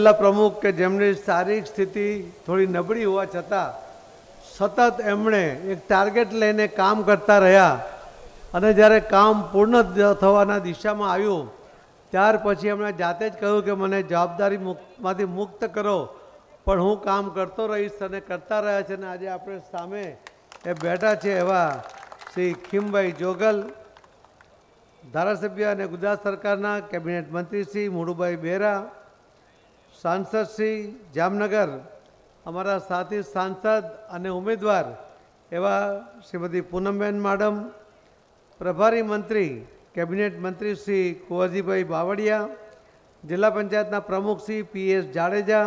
જિલ્લા પ્રમુખ કે જેમની શારીરિક સ્થિતિ થોડી નબળી હોવા છતાં સતત એમણે એક ટાર્ગેટ લઈને કામ કરતા રહ્યા અને જ્યારે કામ પૂર્ણ થવાના દિશામાં આવ્યું ત્યાર પછી એમણે જાતે જ કહ્યું કે મને જવાબદારી મુક્તમાંથી મુક્ત કરો પણ હું કામ કરતો રહીશ અને કરતા રહ્યા છે અને આજે આપણે સામે એ બેઠા છે એવા શ્રી ખીમભાઈ જોગલ ધારાસભ્ય અને ગુજરાત સરકારના કેબિનેટ મંત્રી શ્રી મુળુભાઈ બેરા સાંસદ શ્રી જામનગર અમારા સાથી સાંસદ અને ઉમેદવાર એવા શ્રીમતી પૂનમબેન માડમ પ્રભારી મંત્રી કેબિનેટ મંત્રી શ્રી કુંવરજીભાઈ બાવળિયા જિલ્લા પંચાયતના પ્રમુખ શ્રી પી એસ જાડેજા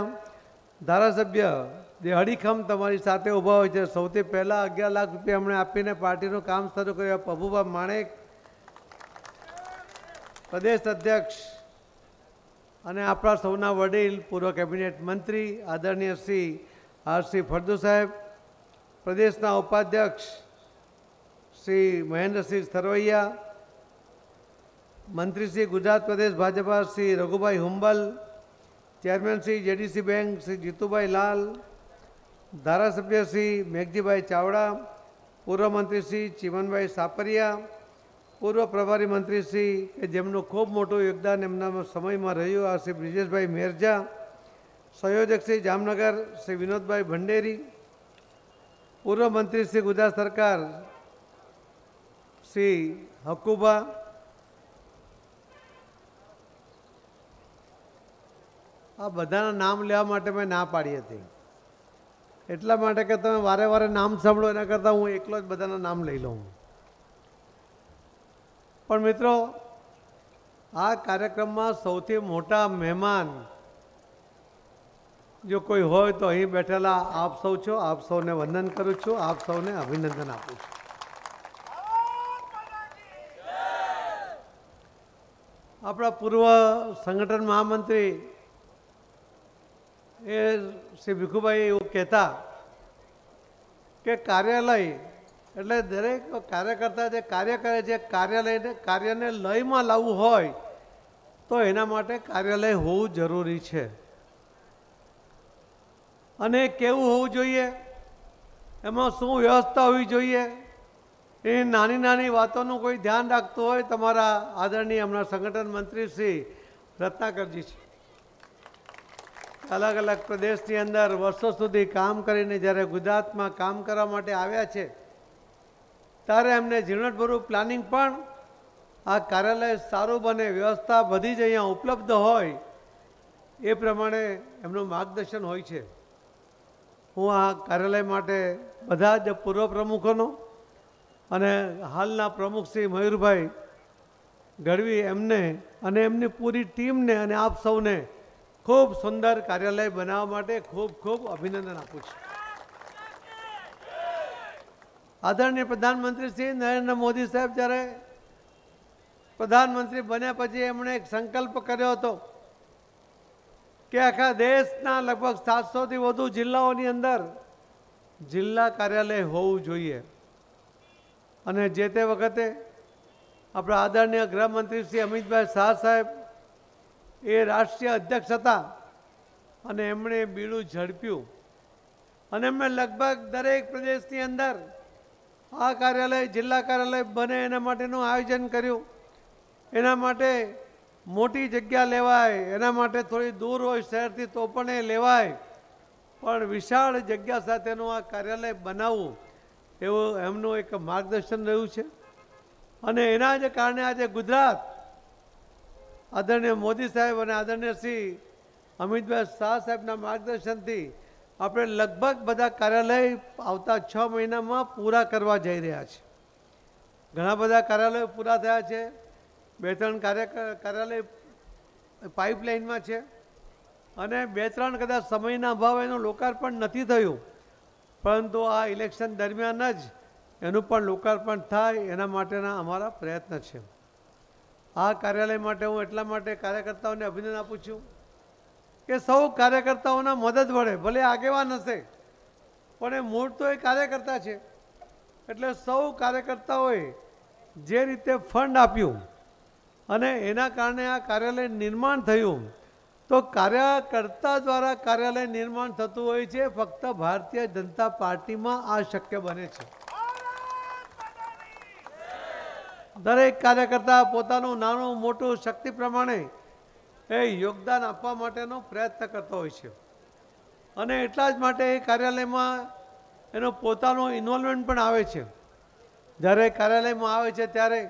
ધારાસભ્ય જે દેહડીખમ તમારી સાથે ઊભા હોય છે સૌથી પહેલાં અગિયાર લાખ રૂપિયા એમણે આપીને પાર્ટીનું કામ શરૂ કર્યું પ્રભુભા માણેક પ્રદેશ અધ્યક્ષ અને આપણા સૌના વડીલ પૂર્વ કેબિનેટ મંત્રી આદરણીય શ્રી આરસી ફળદુ સાહેબ પ્રદેશના ઉપાધ્યક્ષ શ્રી મહેન્દ્રસિંહ સરવૈયા મંત્રી શ્રી ગુજરાત પ્રદેશ Bhajpa Shri Raghubhai Humbal chairman Shri JDC bank Shri Jitubhai Lal ધારાસભ્ય શ્રી મેઘજીભાઈ ચાવડા પૂર્વ મંત્રી શ્રી ચીમનભાઈ સાપરિયા પૂર્વ પ્રભારી મંત્રી શ્રી કે જેમનું ખૂબ મોટું યોગદાન એમના સમયમાં રહ્યું આ શ્રી બ્રિજેશભાઈ મેરજા સંયોજક શ્રી જામનગર શ્રી વિનોદભાઈ ભંડેરી પૂર્વ મંત્રી શ્રી ગુજરાત સરકાર શ્રી હકુબા આ બધાના નામ લેવા માટે મેં ના પાડી હતી એટલા માટે કે તમે વારે વારે નામ સાંભળો એના કરતાં હું એકલો જ બધાના નામ લઈ લઉં પણ મિત્રો આ કાર્યક્રમમાં સૌથી મોટા મહેમાન જો કોઈ હોય તો અહીં બેઠેલા આપ સૌ છો આપ સૌને વંદન કરું છું આપ સૌને અભિનંદન આપું છું આપણા પૂર્વ સંગઠન મહામંત્રી એ શ્રી ભીખુભાઈ એવું કહેતા કે કાર્યાલય એટલે દરેક કાર્યકર્તા જે કાર્ય કરે છે કાર્યાલયને કાર્યને લયમાં લાવવું હોય તો એના માટે કાર્યાલય હોવું જરૂરી છે અને કેવું હોવું જોઈએ એમાં શું વ્યવસ્થા હોવી જોઈએ એ નાની નાની વાતોનું કોઈ ધ્યાન રાખતું હોય તમારા આદરણીય હમણાં સંગઠન મંત્રી શ્રી રત્નાકરજી છે અલગ અલગ પ્રદેશની અંદર વર્ષો સુધી કામ કરીને જ્યારે ગુજરાતમાં કામ કરવા માટે આવ્યા છે ત્યારે એમને ઝીણવટભર્યું પ્લાનિંગ પણ આ કાર્યાલય સારું બને વ્યવસ્થા બધી જ અહીંયા ઉપલબ્ધ હોય એ પ્રમાણે એમનું માર્ગદર્શન હોય છે હું આ કાર્યાલય માટે બધા જ પૂર્વ પ્રમુખોનો અને હાલના પ્રમુખ શ્રી મયુરભાઈ ગઢવી એમને અને એમની પૂરી ટીમને અને આપ સૌને ખૂબ સુંદર કાર્યાલય બનાવવા માટે ખૂબ ખૂબ અભિનંદન આપું છું આદરણીય પ્રધાનમંત્રી શ્રી નરેન્દ્ર મોદી સાહેબ જ્યારે પ્રધાનમંત્રી બન્યા પછી એમણે એક સંકલ્પ કર્યો હતો કે આખા દેશના લગભગ સાતસોથી વધુ જિલ્લાઓની અંદર જિલ્લા કાર્યાલય હોવું જોઈએ અને જે તે વખતે આપણા આદરણીય ગૃહમંત્રી શ્રી અમિતભાઈ શાહ સાહેબ એ રાષ્ટ્રીય અધ્યક્ષ હતા અને એમણે બીડું ઝડપ્યું અને એમણે લગભગ દરેક પ્રદેશની અંદર આ કાર્યાલય જિલ્લા કાર્યાલય બને એના માટેનું આયોજન કર્યું એના માટે મોટી જગ્યા લેવાય એના માટે થોડી દૂર હોય શહેરથી તો પણ એ લેવાય પણ વિશાળ જગ્યા સાથેનું આ કાર્યાલય બનાવવું એવું એમનું એક માર્ગદર્શન રહ્યું છે અને એના જ કારણે આજે ગુજરાત આદરણીય મોદી સાહેબ અને આદરણીય શ્રી અમિતભાઈ શાહ સાહેબના માર્ગદર્શનથી આપણે લગભગ બધા કાર્યાલય આવતા છ મહિનામાં પૂરા કરવા જઈ રહ્યા છે ઘણા બધા કાર્યાલયો પૂરા થયા છે બે ત્રણ કાર્ય કાર્યાલય પાઇપલાઇનમાં છે અને બે ત્રણ કદાચ સમયના અભાવે એનું લોકાર્પણ નથી થયું પરંતુ આ ઇલેક્શન દરમિયાન જ એનું પણ લોકાર્પણ થાય એના માટેના અમારા પ્રયત્ન છે આ કાર્યાલય માટે હું એટલા માટે કાર્યકર્તાઓને અભિનંદન આપું છું કે સૌ કાર્યકર્તાઓના મદદ વડે ભલે આગેવાન હશે પણ એ મૂળ તો એ કાર્યકર્તા છે એટલે સૌ કાર્યકર્તાઓએ જે રીતે ફંડ આપ્યું અને એના કારણે આ કાર્યાલય નિર્માણ થયું તો કાર્યકર્તા દ્વારા કાર્યાલય નિર્માણ થતું હોય છે ફક્ત ભારતીય જનતા પાર્ટીમાં આ શક્ય બને છે દરેક કાર્યકર્તા પોતાનું નાનું મોટું શક્તિ પ્રમાણે એ યોગદાન આપવા માટેનો પ્રયત્ન કરતો હોય છે અને એટલા જ માટે એ કાર્યાલયમાં એનો પોતાનો ઇન્વોલ્વમેન્ટ પણ આવે છે જ્યારે કાર્યાલયમાં આવે છે ત્યારે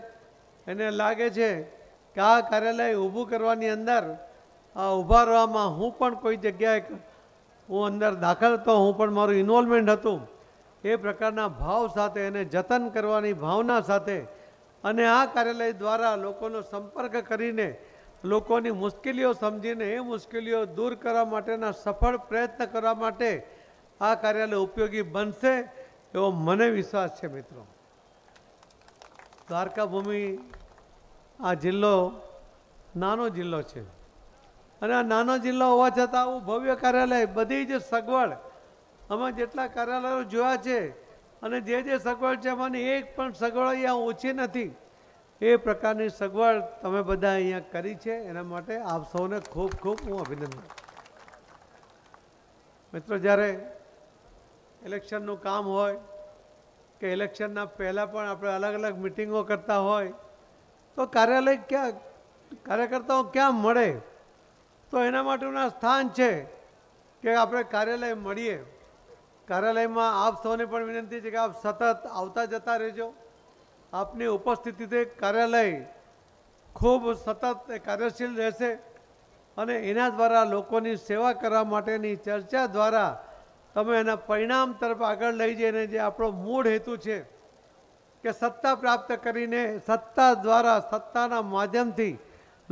એને લાગે છે કે આ કાર્યાલય ઊભું કરવાની અંદર આ ઊભા રહેવામાં હું પણ કોઈ જગ્યાએ હું અંદર દાખલ હતો હું પણ મારું ઇન્વોલ્વમેન્ટ હતું એ પ્રકારના ભાવ સાથે એને જતન કરવાની ભાવના સાથે અને આ કાર્યાલય દ્વારા લોકોનો સંપર્ક કરીને લોકોની મુશ્કેલીઓ સમજીને એ મુશ્કેલીઓ દૂર કરવા માટેના સફળ પ્રયત્ન કરવા માટે આ કાર્યાલય ઉપયોગી બનશે એવો મને વિશ્વાસ છે મિત્રો દ્વારકા ભૂમિ આ જિલ્લો નાનો જિલ્લો છે અને આ નાનો જિલ્લો હોવા છતાં આવું ભવ્ય કાર્યાલય બધી જ સગવડ અમે જેટલા કાર્યાલયો જોયા છે અને જે જે સગવડ છે મને એક પણ સગવડ અહીંયા ઓછી નથી એ પ્રકારની સગવડ તમે બધા અહીંયા કરી છે એના માટે આપ સૌને ખૂબ ખૂબ હું અભિનંદન મિત્રો જ્યારે ઇલેક્શનનું કામ હોય કે ઇલેક્શનના પહેલાં પણ આપણે અલગ અલગ મિટિંગો કરતા હોય તો કાર્યાલય ક્યાં કાર્યકર્તાઓ ક્યાં મળે તો એના માટેના સ્થાન છે કે આપણે કાર્યાલય મળીએ કાર્યાલયમાં આપ સૌને પણ વિનંતી છે કે આપ સતત આવતા જતા રહેજો આપની ઉપસ્થિતિથી કાર્યાલય ખૂબ સતત કાર્યશીલ રહેશે અને એના દ્વારા લોકોની સેવા કરવા માટેની ચર્ચા દ્વારા તમે એના પરિણામ તરફ આગળ લઈ જઈને જે આપણો મૂળ હેતુ છે કે સત્તા પ્રાપ્ત કરીને સત્તા દ્વારા સત્તાના માધ્યમથી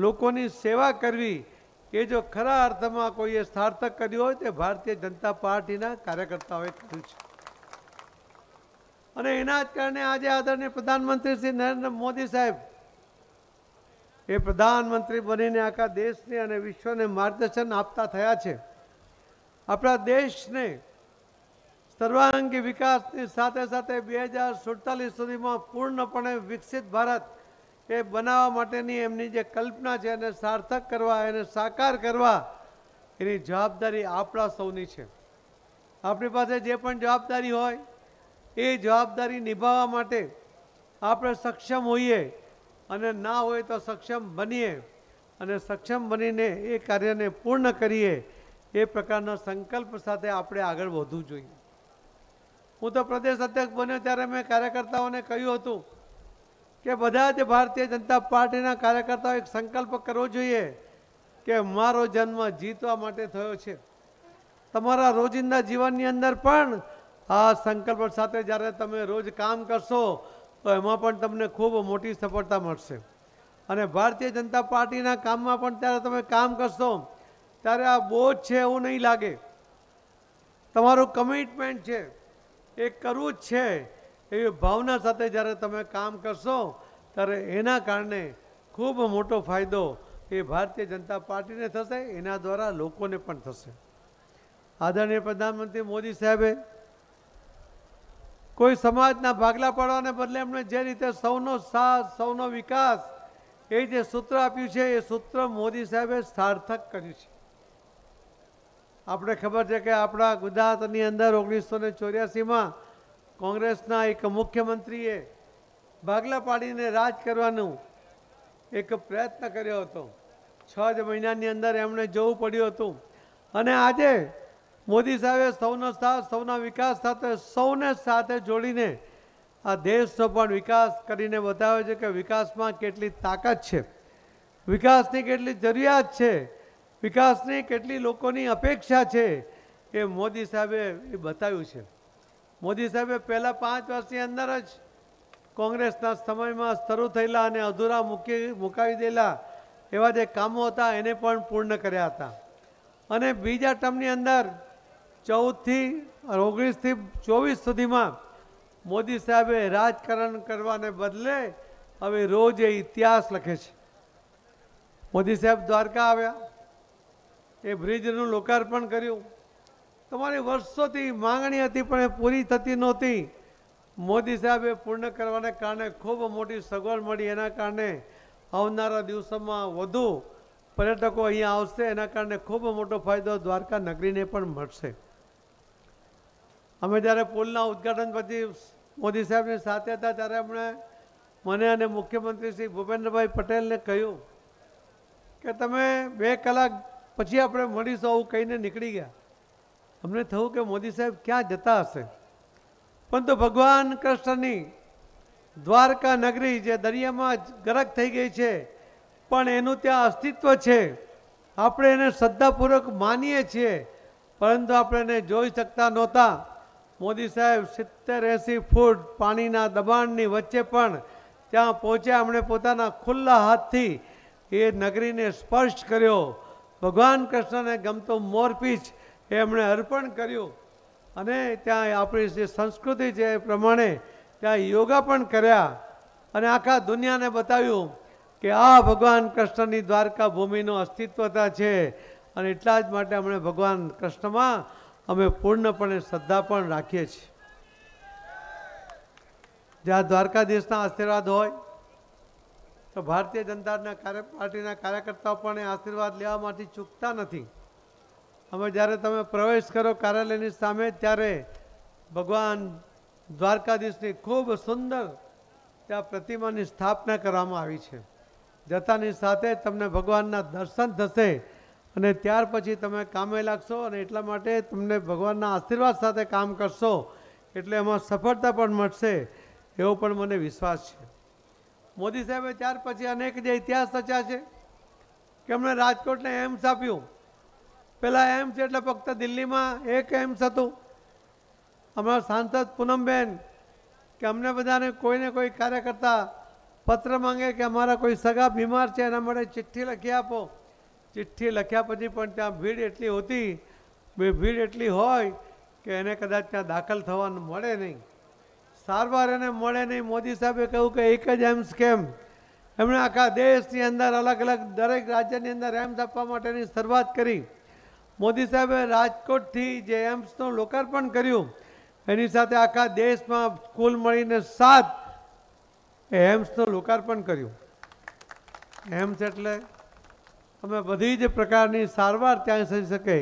લોકોની સેવા કરવી એ જો ખરા અર્થમાં કોઈએ સાર્થક કર્યું હોય તે ભારતીય જનતા પાર્ટીના કાર્યકર્તાઓએ કર્યું છે અને એના જ કારણે આજે આદરણીય પ્રધાનમંત્રી શ્રી નરેન્દ્ર મોદી સાહેબ એ પ્રધાનમંત્રી બનીને આખા દેશને અને વિશ્વને માર્ગદર્શન આપતા થયા છે આપણા દેશને સર્વાંગી વિકાસની સાથે સાથે બે હજાર સુડતાલીસ સુધીમાં પૂર્ણપણે વિકસિત ભારત એ બનાવવા માટેની એમની જે કલ્પના છે એને સાર્થક કરવા એને સાકાર કરવા એની જવાબદારી આપણા સૌની છે આપણી પાસે જે પણ જવાબદારી હોય એ જવાબદારી નિભાવવા માટે આપણે સક્ષમ હોઈએ અને ના હોય તો સક્ષમ બનીએ અને સક્ષમ બનીને એ કાર્યને પૂર્ણ કરીએ એ પ્રકારના સંકલ્પ સાથે આપણે આગળ વધવું જોઈએ હું તો પ્રદેશ અધ્યક્ષ બન્યો ત્યારે મેં કાર્યકર્તાઓને કહ્યું હતું કે બધા જ ભારતીય જનતા પાર્ટીના કાર્યકર્તાઓ એક સંકલ્પ કરવો જોઈએ કે મારો જન્મ જીતવા માટે થયો છે તમારા રોજિંદા જીવનની અંદર પણ આ સંકલ્પ સાથે જ્યારે તમે રોજ કામ કરશો તો એમાં પણ તમને ખૂબ મોટી સફળતા મળશે અને ભારતીય જનતા પાર્ટીના કામમાં પણ ત્યારે તમે કામ કરશો ત્યારે આ બોજ છે એવું નહીં લાગે તમારું કમિટમેન્ટ છે એ કરવું જ છે એવી ભાવના સાથે જ્યારે તમે કામ કરશો ત્યારે એના કારણે ખૂબ મોટો ફાયદો એ ભારતીય જનતા પાર્ટીને થશે એના દ્વારા લોકોને પણ થશે આદરણીય પ્રધાનમંત્રી મોદી સાહેબે કોઈ સમાજના ભાગલા પાડવાને બદલે એમણે જે રીતે સૌનો સાથ સૌનો વિકાસ એ જે સૂત્ર આપ્યું છે એ સૂત્ર મોદી સાહેબે સાર્થક કર્યું છે આપણે ખબર છે કે આપણા ગુજરાતની અંદર ઓગણીસો ને ચોર્યાસીમાં કોંગ્રેસના એક મુખ્યમંત્રીએ ભાગલા પાડીને રાજ કરવાનું એક પ્રયત્ન કર્યો હતો છ જ મહિનાની અંદર એમણે જવું પડ્યું હતું અને આજે મોદી સાહેબે સૌનો સાથ સૌના વિકાસ સાથે સૌને સાથે જોડીને આ દેશનો પણ વિકાસ કરીને બતાવ્યો છે કે વિકાસમાં કેટલી તાકાત છે વિકાસની કેટલી જરૂરિયાત છે વિકાસની કેટલી લોકોની અપેક્ષા છે એ મોદી સાહેબે એ બતાવ્યું છે મોદી સાહેબે પહેલાં પાંચ વર્ષની અંદર જ કોંગ્રેસના સમયમાં શરૂ થયેલા અને અધૂરા મૂકી મુકાવી દેલા એવા જે કામો હતા એને પણ પૂર્ણ કર્યા હતા અને બીજા ટર્મની અંદર ચૌદથી ઓગણીસથી ચોવીસ સુધીમાં મોદી સાહેબે રાજકારણ કરવાને બદલે હવે રોજ એ ઇતિહાસ લખે છે મોદી સાહેબ દ્વારકા આવ્યા એ બ્રિજનું લોકાર્પણ કર્યું તમારી વર્ષોથી માંગણી હતી પણ એ પૂરી થતી નહોતી મોદી સાહેબે પૂર્ણ કરવાને કારણે ખૂબ મોટી સગવડ મળી એના કારણે આવનારા દિવસોમાં વધુ પર્યટકો અહીંયા આવશે એના કારણે ખૂબ મોટો ફાયદો દ્વારકા નગરીને પણ મળશે અમે જ્યારે પુલના ઉદ્ઘાટન પછી મોદી સાહેબની સાથે હતા ત્યારે એમણે મને અને મુખ્યમંત્રી શ્રી ભૂપેન્દ્રભાઈ પટેલને કહ્યું કે તમે બે કલાક પછી આપણે મળીશું આવું કહીને નીકળી ગયા અમને થયું કે મોદી સાહેબ ક્યાં જતા હશે પરંતુ ભગવાન કૃષ્ણની દ્વારકા નગરી જે દરિયામાં ગરક થઈ ગઈ છે પણ એનું ત્યાં અસ્તિત્વ છે આપણે એને શ્રદ્ધાપૂર્વક માનીએ છીએ પરંતુ આપણે એને જોઈ શકતા નહોતા મોદી સાહેબ સિત્તેર એંસી ફૂટ પાણીના દબાણની વચ્ચે પણ ત્યાં પહોંચ્યા એમણે પોતાના ખુલ્લા હાથથી એ નગરીને સ્પર્શ કર્યો ભગવાન કૃષ્ણને ગમતો મોરપીચ એ એમણે અર્પણ કર્યું અને ત્યાં આપણી જે સંસ્કૃતિ છે એ પ્રમાણે ત્યાં યોગા પણ કર્યા અને આખા દુનિયાને બતાવ્યું કે આ ભગવાન કૃષ્ણની દ્વારકા ભૂમિનો અસ્તિત્વતા છે અને એટલા જ માટે આપણે ભગવાન કૃષ્ણમાં અમે પૂર્ણપણે શ્રદ્ધા પણ રાખીએ છીએ જ્યાં દ્વારકાધીશના આશીર્વાદ હોય તો ભારતીય જનતાના કાર્ય પાર્ટીના કાર્યકર્તાઓ પણ એ આશીર્વાદ લેવા માટે ચૂકતા નથી અમે જ્યારે તમે પ્રવેશ કરો કાર્યાલયની સામે ત્યારે ભગવાન દ્વારકાધીશની ખૂબ સુંદર ત્યાં પ્રતિમાની સ્થાપના કરવામાં આવી છે જતાની સાથે તમને ભગવાનના દર્શન થશે અને ત્યાર પછી તમે કામે લાગશો અને એટલા માટે તમને ભગવાનના આશીર્વાદ સાથે કામ કરશો એટલે એમાં સફળતા પણ મળશે એવો પણ મને વિશ્વાસ છે મોદી સાહેબે ત્યાર પછી અનેક જે ઇતિહાસ રચ્યા છે કે એમણે રાજકોટને એમ્સ આપ્યું પહેલાં એમ્સ એટલે ફક્ત દિલ્હીમાં એક એમ્સ હતું અમારા સાંસદ પૂનમબેન કે અમને બધાને કોઈને કોઈ કાર્યકર્તા પત્ર માંગે કે અમારા કોઈ સગા બીમાર છે એના માટે ચિઠ્ઠી લખી આપો ચિઠ્ઠી લખ્યા પછી પણ ત્યાં ભીડ એટલી હોતી ભીડ એટલી હોય કે એને કદાચ ત્યાં દાખલ થવાનું મળે નહીં સારવાર એને મળે નહીં મોદી સાહેબે કહ્યું કે એક જ એમ્સ કેમ એમણે આખા દેશની અંદર અલગ અલગ દરેક રાજ્યની અંદર એમ્સ આપવા માટેની શરૂઆત કરી મોદી સાહેબે રાજકોટથી જે એમ્સનું લોકાર્પણ કર્યું એની સાથે આખા દેશમાં કુલ મળીને સાત એમ્સનું લોકાર્પણ કર્યું એમ્સ એટલે અમે બધી જ પ્રકારની સારવાર ત્યાં થઈ શકે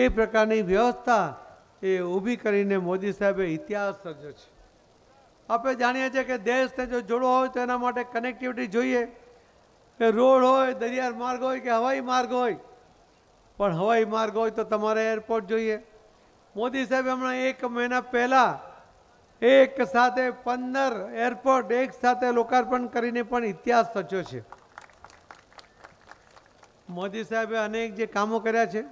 એ પ્રકારની વ્યવસ્થા એ ઊભી કરીને મોદી સાહેબે ઇતિહાસ સર્જ્યો છે આપણે જાણીએ છીએ કે દેશને જો જોડો હોય તો એના માટે કનેક્ટિવિટી જોઈએ કે રોડ હોય દરિયા માર્ગ હોય કે હવાઈ માર્ગ હોય પણ હવાઈ માર્ગ હોય તો તમારે એરપોર્ટ જોઈએ મોદી સાહેબ હમણાં એક મહિના પહેલાં એક સાથે પંદર એરપોર્ટ એક સાથે લોકાર્પણ કરીને પણ ઇતિહાસ રચ્યો છે મોદી સાહેબે અનેક જે કામો કર્યા છે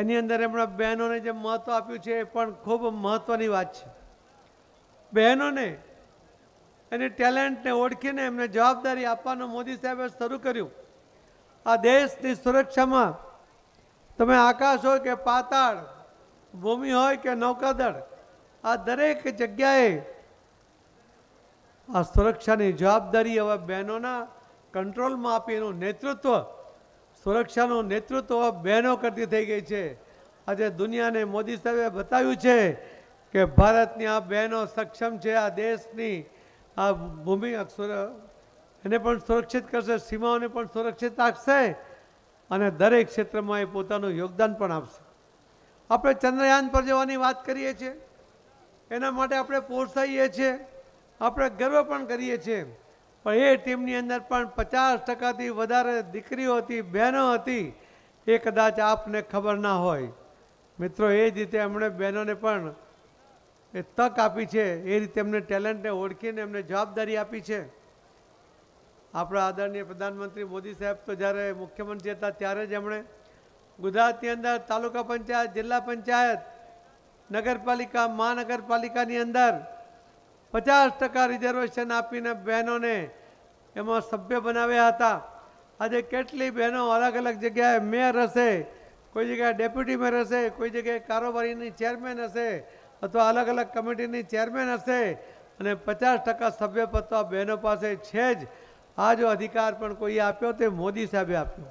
એની અંદર એમણે બહેનોને જે મહત્ત્વ આપ્યું છે એ પણ ખૂબ મહત્ત્વની વાત છે બહેનોને એની ટેલેન્ટને ઓળખીને એમને જવાબદારી આપવાનું મોદી સાહેબે શરૂ કર્યું આ દેશની સુરક્ષામાં તમે આકાશ હોય કે પાતાળ ભૂમિ હોય કે નૌકાદળ આ દરેક જગ્યાએ આ સુરક્ષાની જવાબદારી હવે બહેનોના કંટ્રોલમાં આપી એનું નેતૃત્વ સુરક્ષાનું નેતૃત્વ બહેનો કરતી થઈ ગઈ છે આજે દુનિયાને મોદી સાહેબે બતાવ્યું છે કે ભારતની આ બહેનો સક્ષમ છે આ દેશની આ ભૂમિ એને પણ સુરક્ષિત કરશે સીમાઓને પણ સુરક્ષિત રાખશે અને દરેક ક્ષેત્રમાં એ પોતાનું યોગદાન પણ આપશે આપણે ચંદ્રયાન પર જવાની વાત કરીએ છીએ એના માટે આપણે પોસાઈએ છીએ આપણે ગર્વ પણ કરીએ છીએ પણ એ ટીમની અંદર પણ પચાસ ટકાથી વધારે દીકરીઓ હતી બહેનો હતી એ કદાચ આપને ખબર ના હોય મિત્રો એ જ રીતે એમણે બહેનોને પણ એ તક આપી છે એ રીતે એમને ટેલેન્ટને ઓળખીને એમને જવાબદારી આપી છે આપણા આદરણીય પ્રધાનમંત્રી મોદી સાહેબ તો જ્યારે મુખ્યમંત્રી હતા ત્યારે જ એમણે ગુજરાતની અંદર તાલુકા પંચાયત જિલ્લા પંચાયત નગરપાલિકા મહાનગરપાલિકાની અંદર પચાસ ટકા રિઝર્વેશન આપીને બહેનોને એમાં સભ્ય બનાવ્યા હતા આજે કેટલી બહેનો અલગ અલગ જગ્યાએ મેયર હશે કોઈ જગ્યાએ ડેપ્યુટી મેયર હશે કોઈ જગ્યાએ કારોબારીની ચેરમેન હશે અથવા અલગ અલગ કમિટીની ચેરમેન હશે અને પચાસ ટકા સભ્યપદ તો બહેનો પાસે છે જ આ જો અધિકાર પણ કોઈએ આપ્યો તે મોદી સાહેબે આપ્યો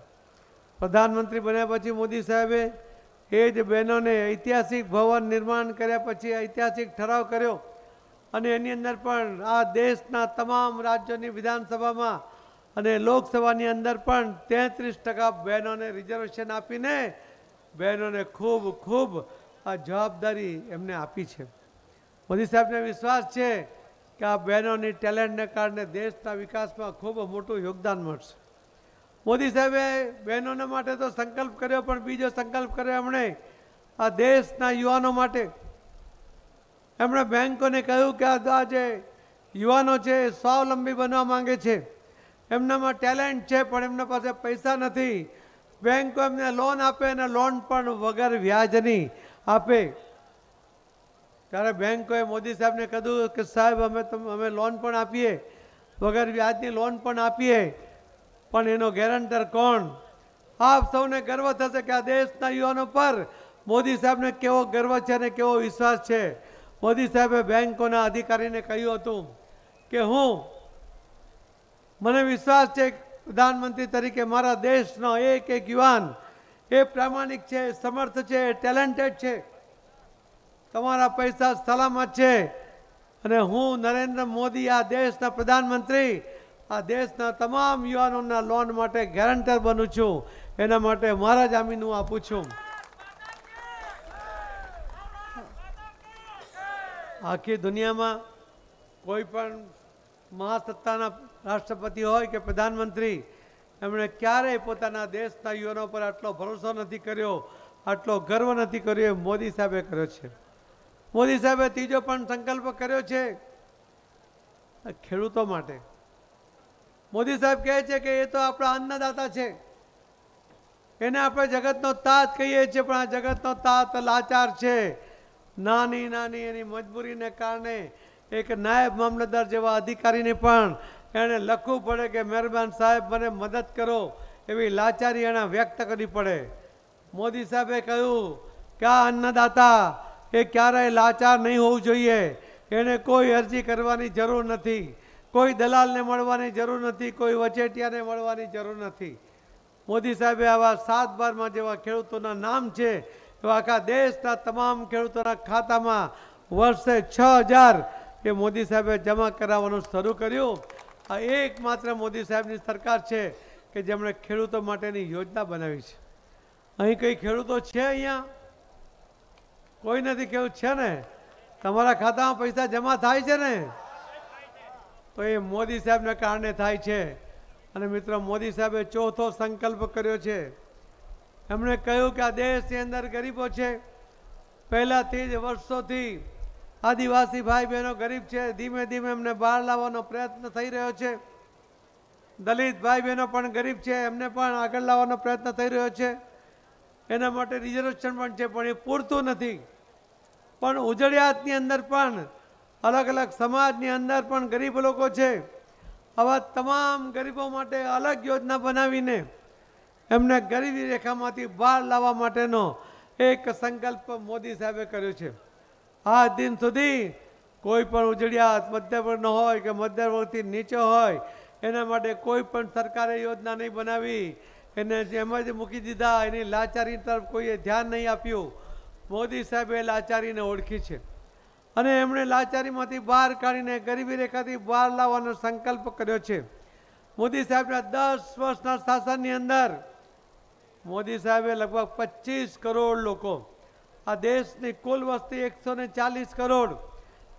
પ્રધાનમંત્રી બન્યા પછી મોદી સાહેબે એ જ બહેનોને ઐતિહાસિક ભવન નિર્માણ કર્યા પછી ઐતિહાસિક ઠરાવ કર્યો અને એની અંદર પણ આ દેશના તમામ રાજ્યોની વિધાનસભામાં અને લોકસભાની અંદર પણ તેત્રીસ ટકા બહેનોને રિઝર્વેશન આપીને બહેનોને ખૂબ ખૂબ આ જવાબદારી એમને આપી છે મોદી સાહેબને વિશ્વાસ છે કે આ બહેનોની ટેલેન્ટને કારણે દેશના વિકાસમાં ખૂબ મોટું યોગદાન મળશે મોદી સાહેબે બહેનોને માટે તો સંકલ્પ કર્યો પણ બીજો સંકલ્પ કર્યો એમણે આ દેશના યુવાનો માટે એમણે બેન્કોને કહ્યું કે આ જે યુવાનો છે એ સ્વાવલંબી બનવા માંગે છે એમનામાં ટેલેન્ટ છે પણ એમના પાસે પૈસા નથી બેન્કો એમને લોન આપે અને લોન પણ વગર વ્યાજની આપે ત્યારે બેન્કોએ મોદી સાહેબને કીધું કે સાહેબ અમે અમે લોન પણ આપીએ વગર વ્યાજની લોન પણ આપીએ પણ એનો ગેરંટર કોણ આપ સૌને ગર્વ થશે કે આ દેશના યુવાનો પર મોદી સાહેબને કેવો ગર્વ છે અને કેવો વિશ્વાસ છે મોદી સાહેબે બેન્કોના અધિકારીને કહ્યું હતું કે હું મને વિશ્વાસ છે પ્રધાનમંત્રી તરીકે મારા દેશનો એક એક યુવાન એ પ્રામાણિક છે સમર્થ છે ટેલેન્ટેડ છે તમારા પૈસા સલામત છે અને હું નરેન્દ્ર મોદી આ દેશના પ્રધાનમંત્રી આ દેશના તમામ યુવાનોના લોન માટે ગેરંટર બનું છું એના માટે મારા જામીન હું આપું છું આખી દુનિયામાં કોઈ પણ મહાસત્તાના રાષ્ટ્રપતિ હોય કે પ્રધાનમંત્રી એમણે ક્યારેય પોતાના દેશના યુવાનો પર આટલો ભરોસો નથી કર્યો આટલો ગર્વ નથી કર્યો એ મોદી સાહેબે કર્યો છે મોદી સાહેબે ત્રીજો પણ સંકલ્પ કર્યો છે ખેડૂતો માટે મોદી સાહેબ કહે છે કે એ તો આપણા અન્નદાતા છે એને આપણે જગતનો તાત કહીએ છીએ પણ આ જગતનો તાત લાચાર છે નાની નાની એની મજબૂરીને કારણે એક નાયબ મામલતદાર જેવા અધિકારીને પણ એણે લખવું પડે કે મહેરબાન સાહેબ મને મદદ કરો એવી લાચારી એણે વ્યક્ત કરવી પડે મોદી સાહેબે કહ્યું કે આ અન્નદાતા એ ક્યારેય લાચાર નહીં હોવું જોઈએ એણે કોઈ અરજી કરવાની જરૂર નથી કોઈ દલાલને મળવાની જરૂર નથી કોઈ વચેટિયાને મળવાની જરૂર નથી મોદી સાહેબે આવા સાત બારમાં જેવા ખેડૂતોના નામ છે તો આખા દેશના તમામ ખેડૂતોના ખાતામાં વર્ષે છ હજાર એ મોદી સાહેબે જમા કરાવવાનું શરૂ કર્યું આ એકમાત્ર મોદી સાહેબની સરકાર છે કે જેમણે ખેડૂતો માટેની યોજના બનાવી છે અહીં કંઈ ખેડૂતો છે અહીંયા કોઈ નથી ખેડૂત છે ને તમારા ખાતામાં પૈસા જમા થાય છે ને તો એ મોદી સાહેબના કારણે થાય છે અને મિત્રો મોદી સાહેબે ચોથો સંકલ્પ કર્યો છે એમણે કહ્યું કે આ દેશની અંદર ગરીબો છે પહેલાંથી જ વર્ષોથી આદિવાસી ભાઈ બહેનો ગરીબ છે ધીમે ધીમે એમને બહાર લાવવાનો પ્રયત્ન થઈ રહ્યો છે દલિત ભાઈ બહેનો પણ ગરીબ છે એમને પણ આગળ લાવવાનો પ્રયત્ન થઈ રહ્યો છે એના માટે રિઝર્વેશન પણ છે પણ એ પૂરતું નથી પણ ઉજળિયાતની અંદર પણ અલગ અલગ સમાજની અંદર પણ ગરીબ લોકો છે આવા તમામ ગરીબો માટે અલગ યોજના બનાવીને એમને ગરીબી રેખામાંથી બહાર લાવવા માટેનો એક સંકલ્પ મોદી સાહેબે કર્યો છે આ દિન સુધી કોઈ પણ ઉજળિયાત મધ્યવર્ણ હોય કે મધ્યવર્ગથી નીચો હોય એના માટે કોઈ પણ સરકારે યોજના નહીં બનાવી એને એમ જ મૂકી દીધા એની લાચારી તરફ કોઈએ ધ્યાન નહીં આપ્યું મોદી સાહેબે લાચારીને ઓળખી છે અને એમણે લાચારીમાંથી બહાર કાઢીને ગરીબી રેખાથી બહાર લાવવાનો સંકલ્પ કર્યો છે મોદી સાહેબના દસ વર્ષના શાસનની અંદર મોદી સાહેબે લગભગ પચીસ કરોડ લોકો આ દેશની કુલ વસ્તી એકસો ને ચાલીસ કરોડ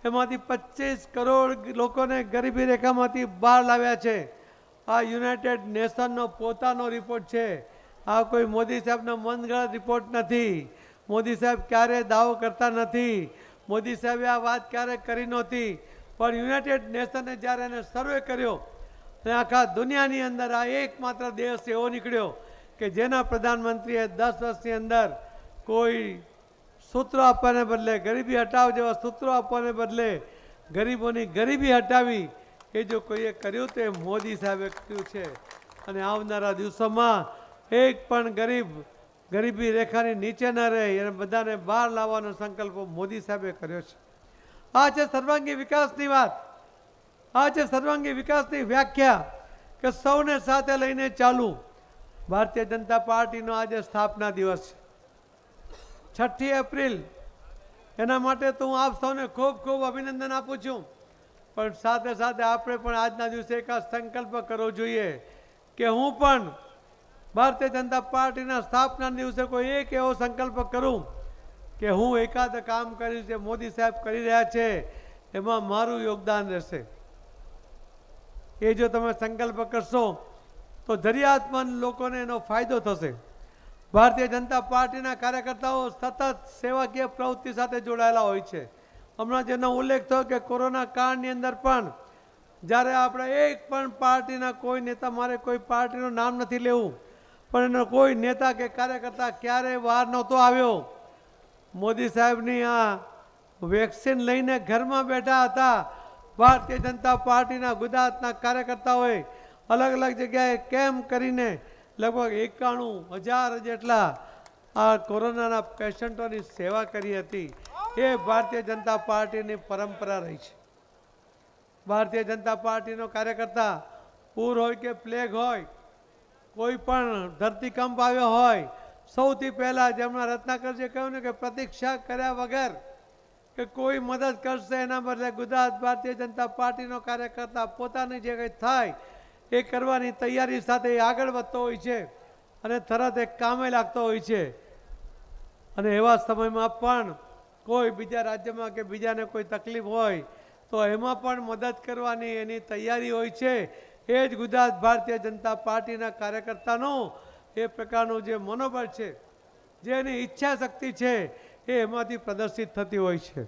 એમાંથી પચીસ કરોડ લોકોને ગરીબી રેખામાંથી બહાર લાવ્યા છે આ યુનાઇટેડ નેશનનો પોતાનો રિપોર્ટ છે આ કોઈ મોદી સાહેબનો મનગણત રિપોર્ટ નથી મોદી સાહેબ ક્યારેય દાવો કરતા નથી મોદી સાહેબે આ વાત ક્યારે કરી નહોતી પણ યુનાઇટેડ નેશને જ્યારે એને સર્વે કર્યો અને આખા દુનિયાની અંદર આ એકમાત્ર દેશ એવો નીકળ્યો કે જેના પ્રધાનમંત્રીએ દસ વર્ષની અંદર કોઈ સૂત્રો આપવાને બદલે ગરીબી હટાવ જેવા સૂત્રો આપવાને બદલે ગરીબોની ગરીબી હટાવી એ જો કોઈએ કર્યું તે મોદી સાહેબે કર્યું છે અને આવનારા દિવસોમાં એક પણ ગરીબ ગરીબી રેખાની નીચે ન રહે અને બધાને બહાર લાવવાનો સંકલ્પ મોદી સાહેબે કર્યો છે આ છે સર્વાંગી વિકાસની વાત આ છે સર્વાંગી વિકાસની વ્યાખ્યા કે સૌને સાથે લઈને ચાલવું ભારતીય જનતા પાર્ટીનો આજે સ્થાપના દિવસ છે છઠ્ઠી એપ્રિલ એના માટે તો હું આપ સૌને ખૂબ ખૂબ અભિનંદન આપું છું પણ સાથે સાથે આપણે પણ આજના દિવસે એક સંકલ્પ કરવો જોઈએ કે હું પણ ભારતીય જનતા પાર્ટીના સ્થાપના દિવસે કોઈ એક એવો સંકલ્પ કરું કે હું એકાદ કામ કરી જે મોદી સાહેબ કરી રહ્યા છે એમાં મારું યોગદાન રહેશે એ જો તમે સંકલ્પ કરશો તો ધરિયાત્મન લોકોને એનો ફાયદો થશે ભારતીય જનતા પાર્ટીના કાર્યકર્તાઓ સતત સેવાકીય પ્રવૃત્તિ સાથે જોડાયેલા હોય છે હમણાં જેનો ઉલ્લેખ થયો કે કોરોના કાળની અંદર પણ જ્યારે આપણે એક પણ પાર્ટીના કોઈ નેતા મારે કોઈ પાર્ટીનું નામ નથી લેવું પણ એનો કોઈ નેતા કે કાર્યકર્તા ક્યારેય વાર નહોતો આવ્યો મોદી સાહેબની આ વેક્સિન લઈને ઘરમાં બેઠા હતા ભારતીય જનતા પાર્ટીના ગુજરાતના કાર્યકર્તાઓએ અલગ અલગ જગ્યાએ કેમ્પ કરીને લગભગ એકાણું હજાર જેટલા આ કોરોનાના પેશન્ટોની સેવા કરી હતી એ ભારતીય જનતા પાર્ટીની પરંપરા રહી છે ભારતીય જનતા પાર્ટીનો કાર્યકર્તા પૂર હોય કે પ્લેગ હોય કોઈ પણ ધરતીકંપ આવ્યો હોય સૌથી પહેલાં જેમણે રત્નાકરજીએ કહ્યું ને કે પ્રતીક્ષા કર્યા વગર કે કોઈ મદદ કરશે એના બદલે ગુજરાત ભારતીય જનતા પાર્ટીનો કાર્યકર્તા પોતાની જે કંઈ થાય એ કરવાની તૈયારી સાથે આગળ વધતો હોય છે અને તરત એક કામે લાગતો હોય છે અને એવા સમયમાં પણ કોઈ બીજા રાજ્યમાં કે બીજાને કોઈ તકલીફ હોય તો એમાં પણ મદદ કરવાની એની તૈયારી હોય છે એ જ ગુજરાત ભારતીય જનતા પાર્ટીના કાર્યકર્તાનો એ પ્રકારનું જે મનોબળ છે જે એની ઈચ્છા શક્તિ છે એ એમાંથી પ્રદર્શિત થતી હોય છે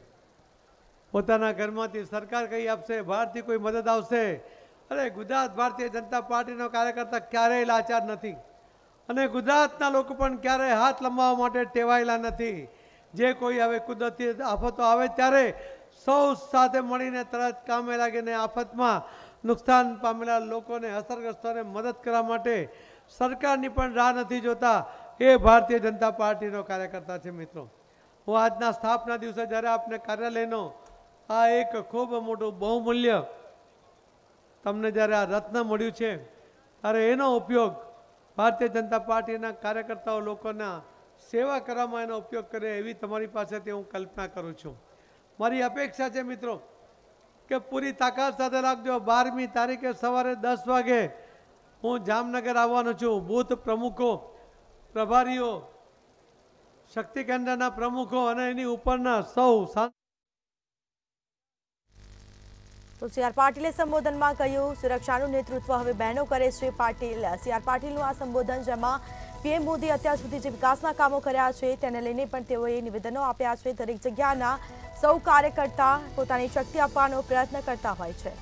પોતાના ઘરમાંથી સરકાર કઈ આપશે બહારથી કોઈ મદદ આવશે અરે ગુજરાત ભારતીય જનતા પાર્ટીનો કાર્યકર્તા ક્યારેય લાચાર નથી અને ગુજરાતના લોકો પણ ક્યારેય હાથ લંબાવવા માટે ટેવાયેલા નથી જે કોઈ હવે કુદરતી આફતો આવે ત્યારે સૌ સાથે મળીને તરત કામે લાગીને આફતમાં નુકસાન પામેલા લોકોને અસરગ્રસ્તોને મદદ કરવા માટે સરકારની પણ રાહ નથી જોતા એ ભારતીય જનતા પાર્ટીનો કાર્યકર્તા છે મિત્રો હું આજના સ્થાપના દિવસે જ્યારે આપને કાર્યાલયનો આ એક ખૂબ મોટું બહુમૂલ્ય તમને જ્યારે આ રત્ન મળ્યું છે ત્યારે એનો ઉપયોગ ભારતીય જનતા પાર્ટીના કાર્યકર્તાઓ લોકોના સેવા કરવામાં એનો ઉપયોગ કરે એવી તમારી પાસેથી હું કલ્પના કરું છું મારી અપેક્ષા છે મિત્રો કે પૂરી તાકાત સાથે રાખજો બારમી તારીખે સવારે દસ વાગે હું જામનગર આવવાનો છું બૂથ પ્રમુખો પ્રભારીઓ શક્તિ કેન્દ્રના પ્રમુખો અને એની ઉપરના સૌ તો સીઆર પાટીલે સંબોધનમાં કહ્યું સુરક્ષાનું નેતૃત્વ હવે બહેનો કરે છે પાટીલ સીઆર પાટીલનું આ સંબોધન જેમાં પીએમ મોદી અત્યાર સુધી જે વિકાસના કામો કર્યા છે તેને લઈને પણ તેઓએ નિવેદનો આપ્યા છે દરેક જગ્યાના સૌ કાર્યકર્તા પોતાની શક્તિ આપવાનો પ્રયત્ન કરતા હોય છે